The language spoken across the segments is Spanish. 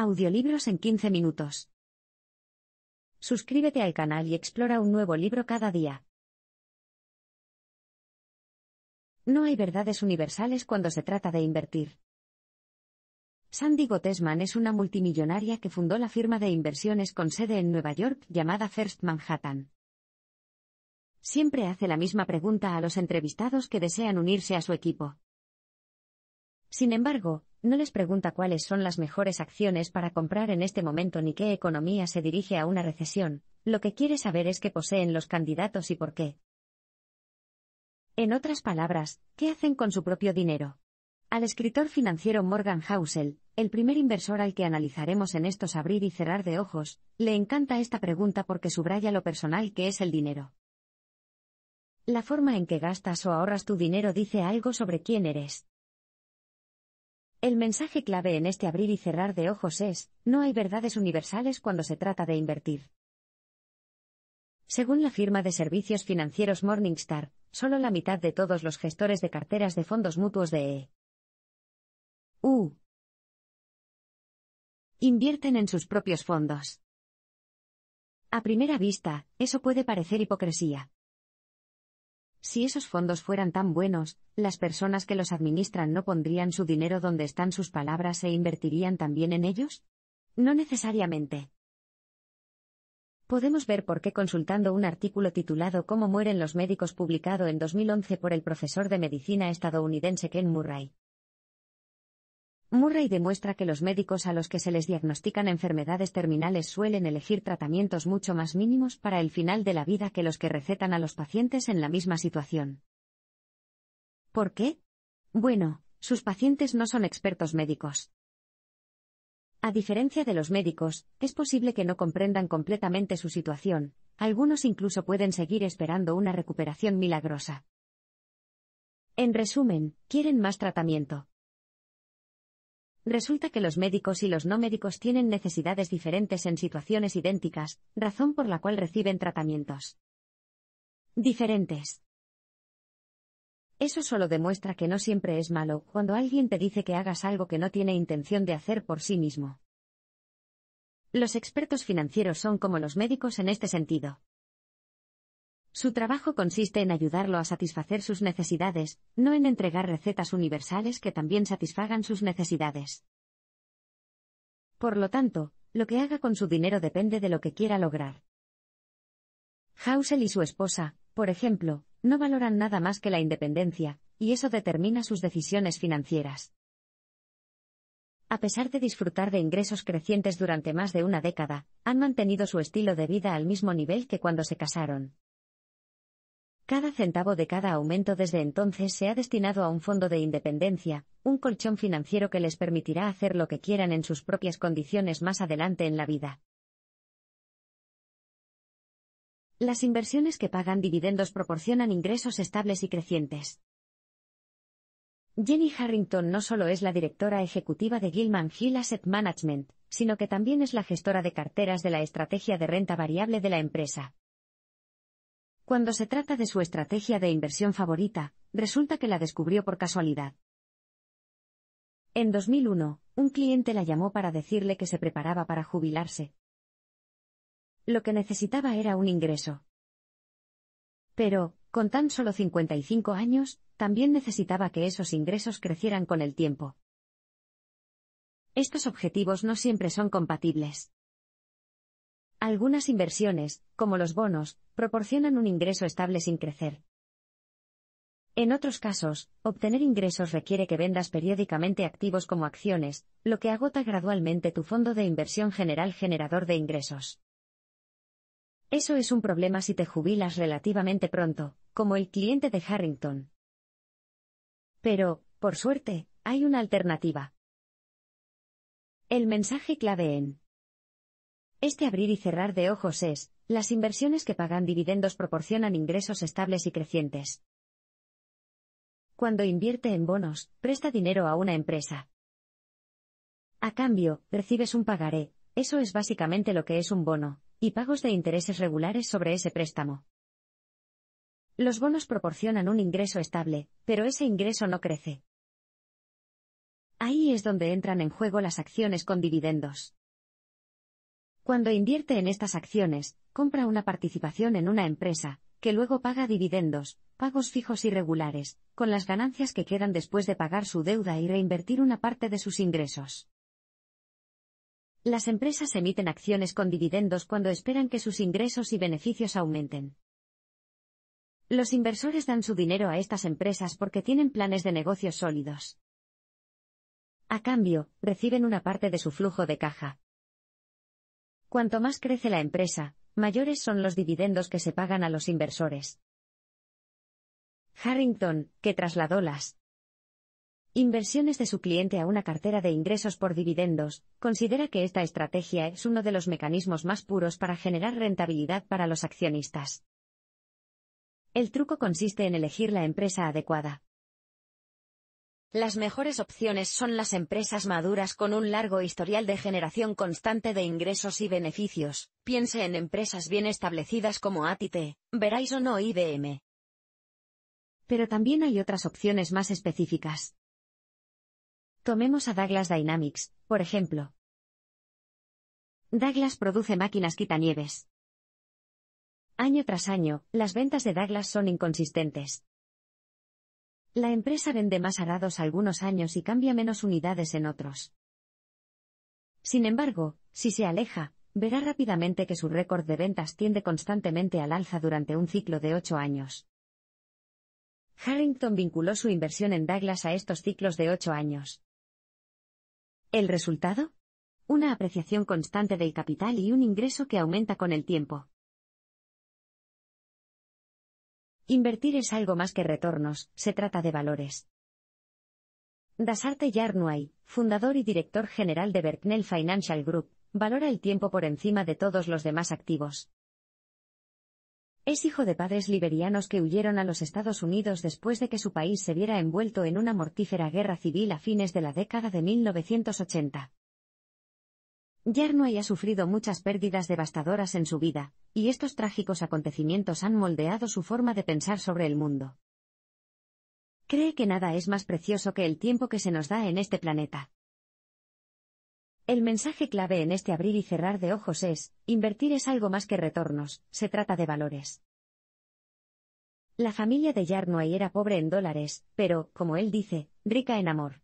Audiolibros en 15 minutos. Suscríbete al canal y explora un nuevo libro cada día. No hay verdades universales cuando se trata de invertir. Sandy Gottesman es una multimillonaria que fundó la firma de inversiones con sede en Nueva York llamada First Manhattan. Siempre hace la misma pregunta a los entrevistados que desean unirse a su equipo. Sin embargo, no les pregunta cuáles son las mejores acciones para comprar en este momento ni qué economía se dirige a una recesión, lo que quiere saber es qué poseen los candidatos y por qué. En otras palabras, ¿qué hacen con su propio dinero? Al escritor financiero Morgan Housel, el primer inversor al que analizaremos en estos abrir y cerrar de ojos, le encanta esta pregunta porque subraya lo personal que es el dinero. La forma en que gastas o ahorras tu dinero dice algo sobre quién eres. El mensaje clave en este abrir y cerrar de ojos es, no hay verdades universales cuando se trata de invertir. Según la firma de servicios financieros Morningstar, solo la mitad de todos los gestores de carteras de fondos mutuos de e. U. Invierten en sus propios fondos. A primera vista, eso puede parecer hipocresía. Si esos fondos fueran tan buenos, las personas que los administran no pondrían su dinero donde están sus palabras e invertirían también en ellos? No necesariamente. Podemos ver por qué consultando un artículo titulado Cómo mueren los médicos publicado en 2011 por el profesor de medicina estadounidense Ken Murray. Murray demuestra que los médicos a los que se les diagnostican enfermedades terminales suelen elegir tratamientos mucho más mínimos para el final de la vida que los que recetan a los pacientes en la misma situación. ¿Por qué? Bueno, sus pacientes no son expertos médicos. A diferencia de los médicos, es posible que no comprendan completamente su situación, algunos incluso pueden seguir esperando una recuperación milagrosa. En resumen, quieren más tratamiento. Resulta que los médicos y los no médicos tienen necesidades diferentes en situaciones idénticas, razón por la cual reciben tratamientos diferentes. Eso solo demuestra que no siempre es malo cuando alguien te dice que hagas algo que no tiene intención de hacer por sí mismo. Los expertos financieros son como los médicos en este sentido. Su trabajo consiste en ayudarlo a satisfacer sus necesidades, no en entregar recetas universales que también satisfagan sus necesidades. Por lo tanto, lo que haga con su dinero depende de lo que quiera lograr. Hausel y su esposa, por ejemplo, no valoran nada más que la independencia, y eso determina sus decisiones financieras. A pesar de disfrutar de ingresos crecientes durante más de una década, han mantenido su estilo de vida al mismo nivel que cuando se casaron. Cada centavo de cada aumento desde entonces se ha destinado a un fondo de independencia, un colchón financiero que les permitirá hacer lo que quieran en sus propias condiciones más adelante en la vida. Las inversiones que pagan dividendos proporcionan ingresos estables y crecientes. Jenny Harrington no solo es la directora ejecutiva de Gilman Hill Asset Management, sino que también es la gestora de carteras de la estrategia de renta variable de la empresa. Cuando se trata de su estrategia de inversión favorita, resulta que la descubrió por casualidad. En 2001, un cliente la llamó para decirle que se preparaba para jubilarse. Lo que necesitaba era un ingreso. Pero, con tan solo 55 años, también necesitaba que esos ingresos crecieran con el tiempo. Estos objetivos no siempre son compatibles. Algunas inversiones, como los bonos, proporcionan un ingreso estable sin crecer. En otros casos, obtener ingresos requiere que vendas periódicamente activos como acciones, lo que agota gradualmente tu fondo de inversión general generador de ingresos. Eso es un problema si te jubilas relativamente pronto, como el cliente de Harrington. Pero, por suerte, hay una alternativa. El mensaje clave en este abrir y cerrar de ojos es, las inversiones que pagan dividendos proporcionan ingresos estables y crecientes. Cuando invierte en bonos, presta dinero a una empresa. A cambio, recibes un pagaré, eso es básicamente lo que es un bono, y pagos de intereses regulares sobre ese préstamo. Los bonos proporcionan un ingreso estable, pero ese ingreso no crece. Ahí es donde entran en juego las acciones con dividendos. Cuando invierte en estas acciones, compra una participación en una empresa, que luego paga dividendos, pagos fijos y regulares, con las ganancias que quedan después de pagar su deuda y reinvertir una parte de sus ingresos. Las empresas emiten acciones con dividendos cuando esperan que sus ingresos y beneficios aumenten. Los inversores dan su dinero a estas empresas porque tienen planes de negocios sólidos. A cambio, reciben una parte de su flujo de caja, Cuanto más crece la empresa, mayores son los dividendos que se pagan a los inversores. Harrington, que trasladó las inversiones de su cliente a una cartera de ingresos por dividendos, considera que esta estrategia es uno de los mecanismos más puros para generar rentabilidad para los accionistas. El truco consiste en elegir la empresa adecuada. Las mejores opciones son las empresas maduras con un largo historial de generación constante de ingresos y beneficios. Piense en empresas bien establecidas como AT&T, Verizon o IBM. Pero también hay otras opciones más específicas. Tomemos a Douglas Dynamics, por ejemplo. Douglas produce máquinas quitanieves. Año tras año, las ventas de Douglas son inconsistentes. La empresa vende más arados algunos años y cambia menos unidades en otros. Sin embargo, si se aleja, verá rápidamente que su récord de ventas tiende constantemente al alza durante un ciclo de ocho años. Harrington vinculó su inversión en Douglas a estos ciclos de ocho años. ¿El resultado? Una apreciación constante del capital y un ingreso que aumenta con el tiempo. Invertir es algo más que retornos, se trata de valores. Dasarte Yarnuay, fundador y director general de Berknell Financial Group, valora el tiempo por encima de todos los demás activos. Es hijo de padres liberianos que huyeron a los Estados Unidos después de que su país se viera envuelto en una mortífera guerra civil a fines de la década de 1980. Yarnoy ha sufrido muchas pérdidas devastadoras en su vida, y estos trágicos acontecimientos han moldeado su forma de pensar sobre el mundo. Cree que nada es más precioso que el tiempo que se nos da en este planeta. El mensaje clave en este abrir y cerrar de ojos es, invertir es algo más que retornos, se trata de valores. La familia de Yarnoy era pobre en dólares, pero, como él dice, rica en amor.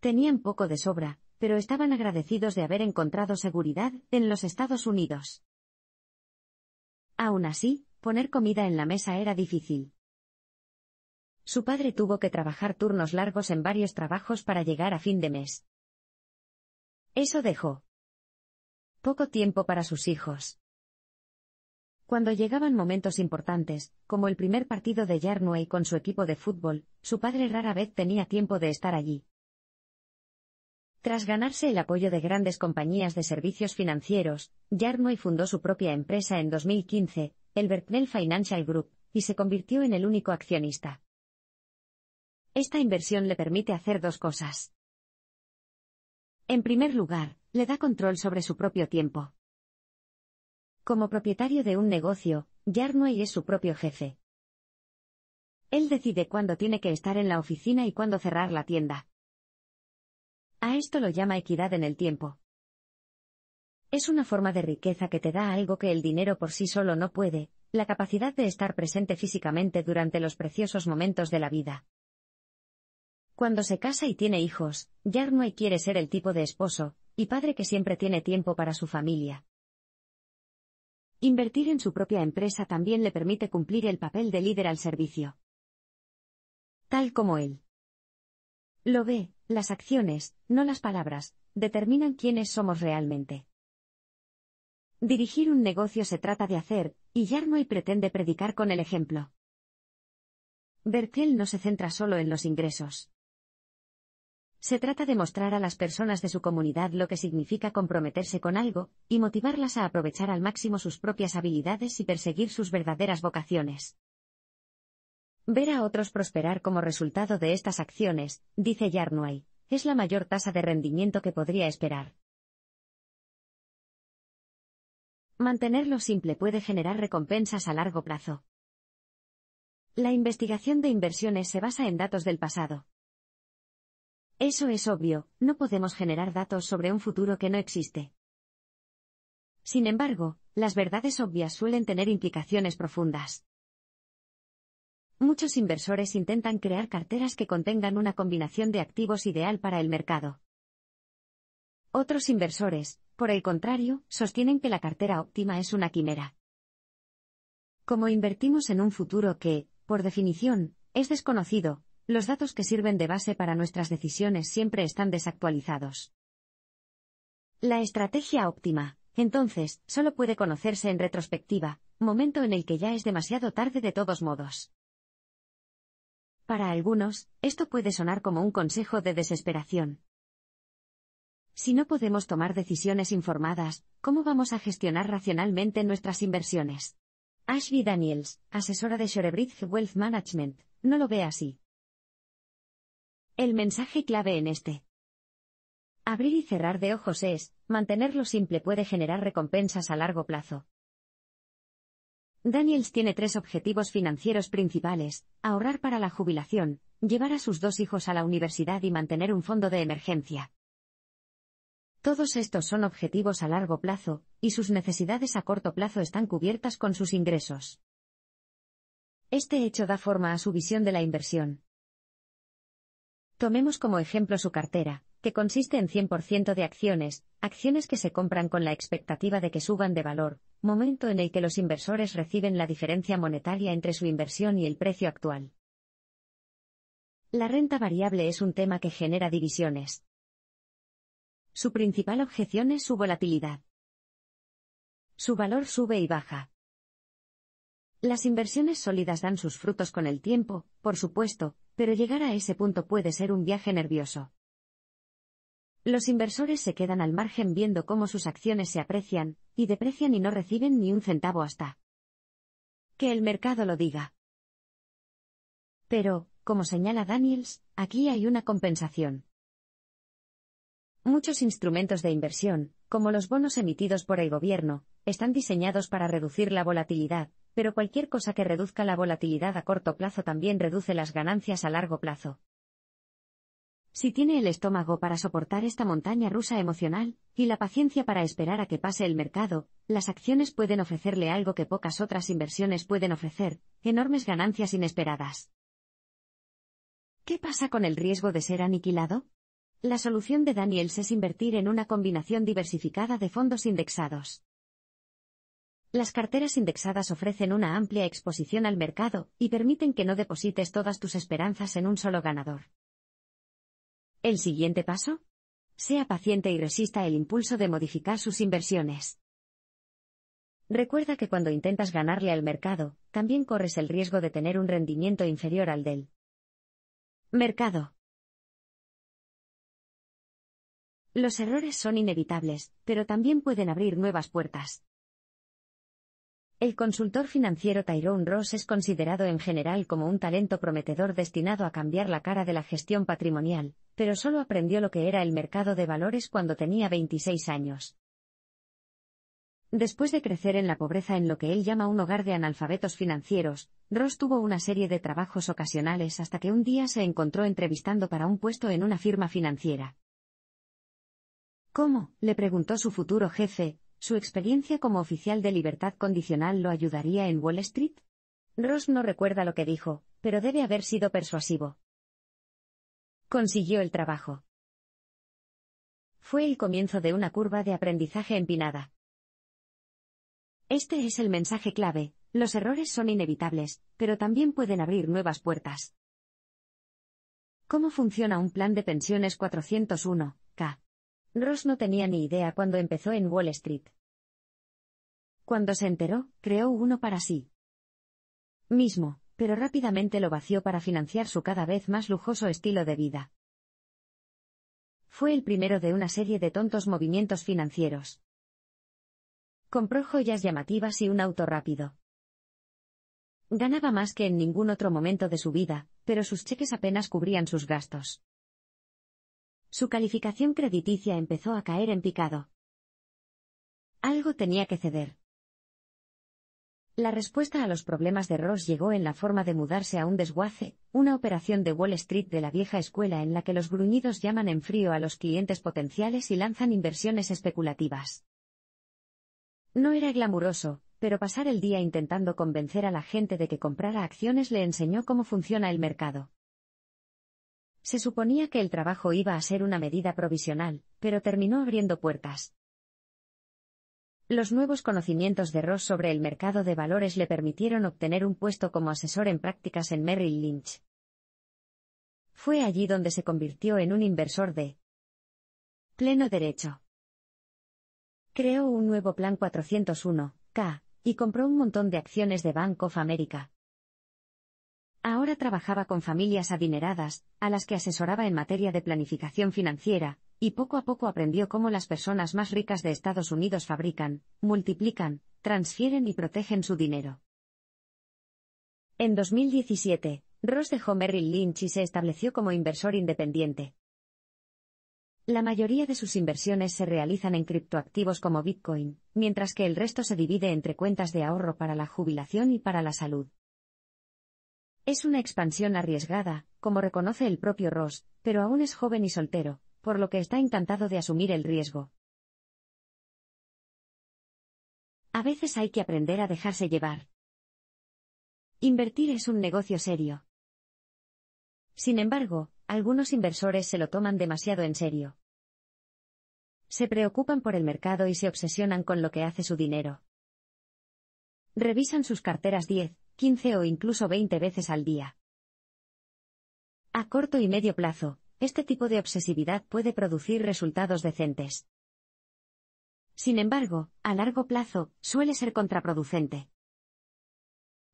Tenían poco de sobra, pero estaban agradecidos de haber encontrado seguridad en los Estados Unidos. Aún así, poner comida en la mesa era difícil. Su padre tuvo que trabajar turnos largos en varios trabajos para llegar a fin de mes. Eso dejó poco tiempo para sus hijos. Cuando llegaban momentos importantes, como el primer partido de Yarnway con su equipo de fútbol, su padre rara vez tenía tiempo de estar allí. Tras ganarse el apoyo de grandes compañías de servicios financieros, Yarnoy fundó su propia empresa en 2015, el Bertnell Financial Group, y se convirtió en el único accionista. Esta inversión le permite hacer dos cosas. En primer lugar, le da control sobre su propio tiempo. Como propietario de un negocio, Yarnoy es su propio jefe. Él decide cuándo tiene que estar en la oficina y cuándo cerrar la tienda. A esto lo llama equidad en el tiempo. Es una forma de riqueza que te da algo que el dinero por sí solo no puede, la capacidad de estar presente físicamente durante los preciosos momentos de la vida. Cuando se casa y tiene hijos, Yarnway quiere ser el tipo de esposo y padre que siempre tiene tiempo para su familia. Invertir en su propia empresa también le permite cumplir el papel de líder al servicio. Tal como él. Lo ve, las acciones, no las palabras, determinan quiénes somos realmente. Dirigir un negocio se trata de hacer, y Yarnoy pretende predicar con el ejemplo. Berkel no se centra solo en los ingresos. Se trata de mostrar a las personas de su comunidad lo que significa comprometerse con algo, y motivarlas a aprovechar al máximo sus propias habilidades y perseguir sus verdaderas vocaciones. Ver a otros prosperar como resultado de estas acciones, dice Yarnway, es la mayor tasa de rendimiento que podría esperar. Mantenerlo simple puede generar recompensas a largo plazo. La investigación de inversiones se basa en datos del pasado. Eso es obvio, no podemos generar datos sobre un futuro que no existe. Sin embargo, las verdades obvias suelen tener implicaciones profundas. Muchos inversores intentan crear carteras que contengan una combinación de activos ideal para el mercado. Otros inversores, por el contrario, sostienen que la cartera óptima es una quimera. Como invertimos en un futuro que, por definición, es desconocido, los datos que sirven de base para nuestras decisiones siempre están desactualizados. La estrategia óptima, entonces, solo puede conocerse en retrospectiva, momento en el que ya es demasiado tarde de todos modos. Para algunos, esto puede sonar como un consejo de desesperación. Si no podemos tomar decisiones informadas, ¿cómo vamos a gestionar racionalmente nuestras inversiones? Ashby Daniels, asesora de Shorebridge Wealth Management, no lo ve así. El mensaje clave en este. Abrir y cerrar de ojos es, mantenerlo simple puede generar recompensas a largo plazo. Daniels tiene tres objetivos financieros principales, ahorrar para la jubilación, llevar a sus dos hijos a la universidad y mantener un fondo de emergencia. Todos estos son objetivos a largo plazo, y sus necesidades a corto plazo están cubiertas con sus ingresos. Este hecho da forma a su visión de la inversión. Tomemos como ejemplo su cartera, que consiste en 100% de acciones, acciones que se compran con la expectativa de que suban de valor, momento en el que los inversores reciben la diferencia monetaria entre su inversión y el precio actual. La renta variable es un tema que genera divisiones. Su principal objeción es su volatilidad. Su valor sube y baja. Las inversiones sólidas dan sus frutos con el tiempo, por supuesto, pero llegar a ese punto puede ser un viaje nervioso. Los inversores se quedan al margen viendo cómo sus acciones se aprecian, y deprecian y no reciben ni un centavo hasta que el mercado lo diga. Pero, como señala Daniels, aquí hay una compensación. Muchos instrumentos de inversión, como los bonos emitidos por el gobierno, están diseñados para reducir la volatilidad, pero cualquier cosa que reduzca la volatilidad a corto plazo también reduce las ganancias a largo plazo si tiene el estómago para soportar esta montaña rusa emocional, y la paciencia para esperar a que pase el mercado, las acciones pueden ofrecerle algo que pocas otras inversiones pueden ofrecer, enormes ganancias inesperadas. ¿Qué pasa con el riesgo de ser aniquilado? La solución de Daniels es invertir en una combinación diversificada de fondos indexados. Las carteras indexadas ofrecen una amplia exposición al mercado y permiten que no deposites todas tus esperanzas en un solo ganador. ¿El siguiente paso? Sea paciente y resista el impulso de modificar sus inversiones. Recuerda que cuando intentas ganarle al mercado, también corres el riesgo de tener un rendimiento inferior al del mercado. Los errores son inevitables, pero también pueden abrir nuevas puertas. El consultor financiero Tyrone Ross es considerado en general como un talento prometedor destinado a cambiar la cara de la gestión patrimonial, pero solo aprendió lo que era el mercado de valores cuando tenía 26 años. Después de crecer en la pobreza en lo que él llama un hogar de analfabetos financieros, Ross tuvo una serie de trabajos ocasionales hasta que un día se encontró entrevistando para un puesto en una firma financiera. ¿Cómo? le preguntó su futuro jefe, su experiencia como oficial de libertad condicional lo ayudaría en Wall Street? Ross no recuerda lo que dijo, pero debe haber sido persuasivo. Consiguió el trabajo. Fue el comienzo de una curva de aprendizaje empinada. Este es el mensaje clave, los errores son inevitables, pero también pueden abrir nuevas puertas. ¿Cómo funciona un plan de pensiones 401, K? Ross no tenía ni idea cuando empezó en Wall Street. Cuando se enteró, creó uno para sí. Mismo, pero rápidamente lo vació para financiar su cada vez más lujoso estilo de vida. Fue el primero de una serie de tontos movimientos financieros. Compró joyas llamativas y un auto rápido. Ganaba más que en ningún otro momento de su vida, pero sus cheques apenas cubrían sus gastos. Su calificación crediticia empezó a caer en picado. Algo tenía que ceder. La respuesta a los problemas de Ross llegó en la forma de mudarse a un desguace, una operación de Wall Street de la vieja escuela en la que los gruñidos llaman en frío a los clientes potenciales y lanzan inversiones especulativas. No era glamuroso, pero pasar el día intentando convencer a la gente de que comprara acciones le enseñó cómo funciona el mercado. Se suponía que el trabajo iba a ser una medida provisional, pero terminó abriendo puertas. Los nuevos conocimientos de Ross sobre el mercado de valores le permitieron obtener un puesto como asesor en prácticas en Merrill Lynch. Fue allí donde se convirtió en un inversor de pleno derecho. Creó un nuevo plan 401K y compró un montón de acciones de Bank of America. Ahora trabajaba con familias adineradas, a las que asesoraba en materia de planificación financiera, y poco a poco aprendió cómo las personas más ricas de Estados Unidos fabrican, multiplican, transfieren y protegen su dinero. En 2017, Ross dejó Merrill Lynch y se estableció como inversor independiente. La mayoría de sus inversiones se realizan en criptoactivos como Bitcoin, mientras que el resto se divide entre cuentas de ahorro para la jubilación y para la salud. Es una expansión arriesgada, como reconoce el propio Ross, pero aún es joven y soltero, por lo que está encantado de asumir el riesgo. A veces hay que aprender a dejarse llevar. Invertir es un negocio serio. Sin embargo, algunos inversores se lo toman demasiado en serio. Se preocupan por el mercado y se obsesionan con lo que hace su dinero. Revisan sus carteras 10, 15 o incluso 20 veces al día. A corto y medio plazo, este tipo de obsesividad puede producir resultados decentes. Sin embargo, a largo plazo, suele ser contraproducente.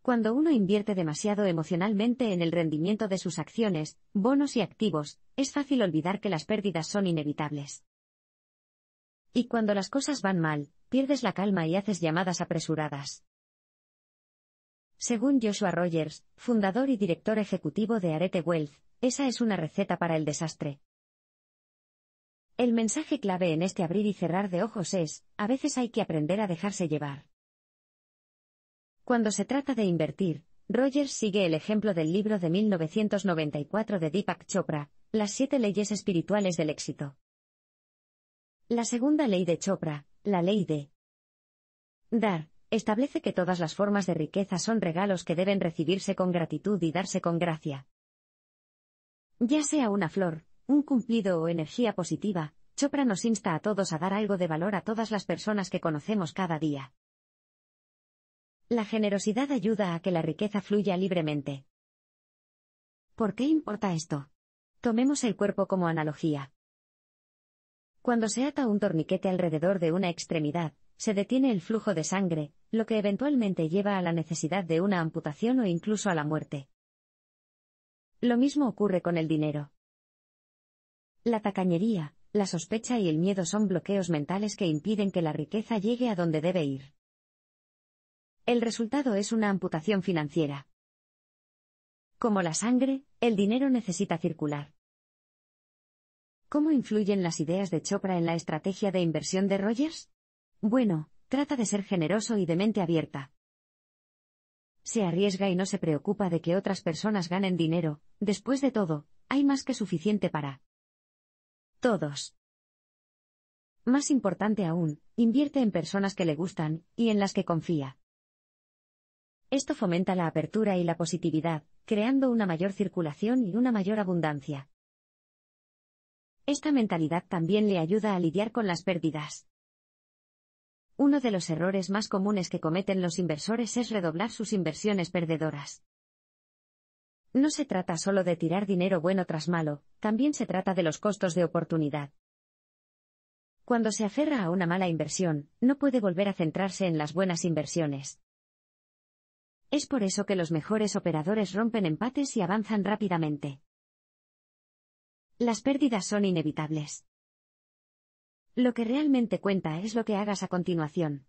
Cuando uno invierte demasiado emocionalmente en el rendimiento de sus acciones, bonos y activos, es fácil olvidar que las pérdidas son inevitables. Y cuando las cosas van mal, pierdes la calma y haces llamadas apresuradas. Según Joshua Rogers, fundador y director ejecutivo de Arete Wealth, esa es una receta para el desastre. El mensaje clave en este abrir y cerrar de ojos es, a veces hay que aprender a dejarse llevar. Cuando se trata de invertir, Rogers sigue el ejemplo del libro de 1994 de Deepak Chopra, Las siete leyes espirituales del éxito. La segunda ley de Chopra, la ley de dar, establece que todas las formas de riqueza son regalos que deben recibirse con gratitud y darse con gracia. Ya sea una flor, un cumplido o energía positiva, Chopra nos insta a todos a dar algo de valor a todas las personas que conocemos cada día. La generosidad ayuda a que la riqueza fluya libremente. ¿Por qué importa esto? Tomemos el cuerpo como analogía. Cuando se ata un torniquete alrededor de una extremidad, se detiene el flujo de sangre, lo que eventualmente lleva a la necesidad de una amputación o incluso a la muerte. Lo mismo ocurre con el dinero. La tacañería, la sospecha y el miedo son bloqueos mentales que impiden que la riqueza llegue a donde debe ir. El resultado es una amputación financiera. Como la sangre, el dinero necesita circular. ¿Cómo influyen las ideas de Chopra en la estrategia de inversión de Rogers? Bueno, trata de ser generoso y de mente abierta. Se arriesga y no se preocupa de que otras personas ganen dinero, Después de todo, hay más que suficiente para todos. Más importante aún, invierte en personas que le gustan y en las que confía. Esto fomenta la apertura y la positividad, creando una mayor circulación y una mayor abundancia. Esta mentalidad también le ayuda a lidiar con las pérdidas. Uno de los errores más comunes que cometen los inversores es redoblar sus inversiones perdedoras. No se trata solo de tirar dinero bueno tras malo, también se trata de los costos de oportunidad. Cuando se aferra a una mala inversión, no puede volver a centrarse en las buenas inversiones. Es por eso que los mejores operadores rompen empates y avanzan rápidamente. Las pérdidas son inevitables. Lo que realmente cuenta es lo que hagas a continuación.